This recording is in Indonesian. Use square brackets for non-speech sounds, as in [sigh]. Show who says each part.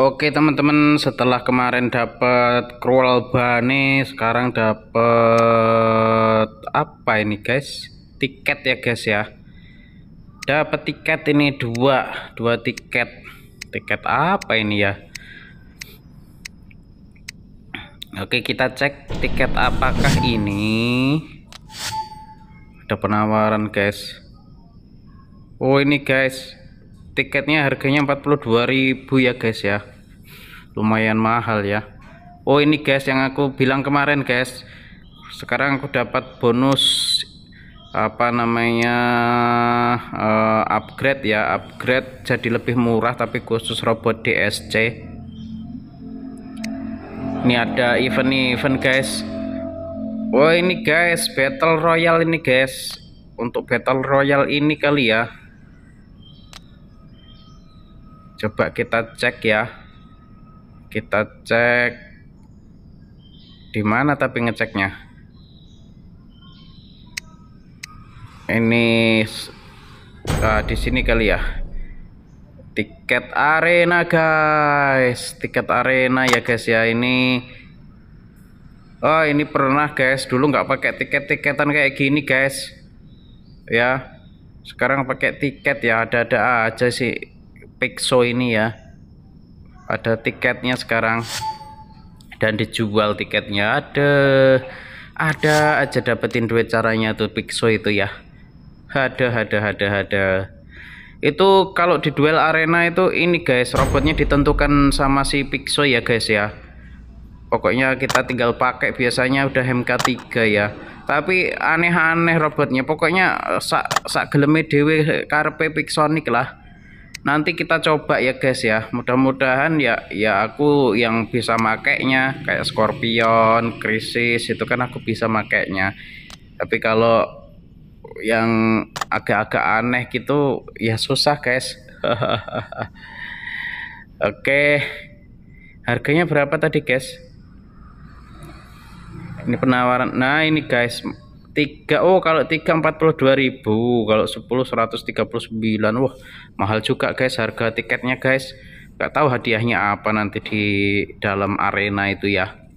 Speaker 1: Oke teman-teman setelah kemarin dapat cruel bunny sekarang dapat apa ini guys tiket ya guys ya dapat tiket ini dua dua tiket tiket apa ini ya Oke kita cek tiket apakah ini ada penawaran guys Oh ini guys tiketnya harganya 42.000 ya guys ya lumayan mahal ya Oh ini guys yang aku bilang kemarin guys sekarang aku dapat bonus apa namanya uh, upgrade ya upgrade jadi lebih murah tapi khusus robot DSC ini ada event event guys oh, ini guys battle royale ini guys untuk battle royale ini kali ya coba kita cek ya kita cek di mana tapi ngeceknya ini uh, di sini kali ya tiket arena guys tiket arena ya guys ya ini Oh ini pernah guys dulu nggak pakai tiket-tiketan kayak gini guys ya sekarang pakai tiket ya ada-ada aja sih Pixo ini ya ada tiketnya sekarang dan dijual tiketnya ada ada aja dapetin duit caranya tuh Pixo itu ya ada ada ada ada itu kalau di duel arena itu ini guys robotnya ditentukan sama si Pixo ya guys ya pokoknya kita tinggal pakai biasanya udah MK3 ya tapi aneh-aneh robotnya pokoknya sak sak geleme dewe karpe Pixonic lah nanti kita coba ya guys ya mudah-mudahan ya ya aku yang bisa makainya kayak Scorpion, Krisis itu kan aku bisa makainya tapi kalau yang agak-agak aneh gitu ya susah guys [laughs] oke harganya berapa tadi guys ini penawaran nah ini guys tiga, oh kalau tiga empat puluh dua ribu, kalau sepuluh seratus tiga puluh sembilan, wah mahal juga guys harga tiketnya guys nggak tahu hadiahnya apa nanti di dalam arena itu ya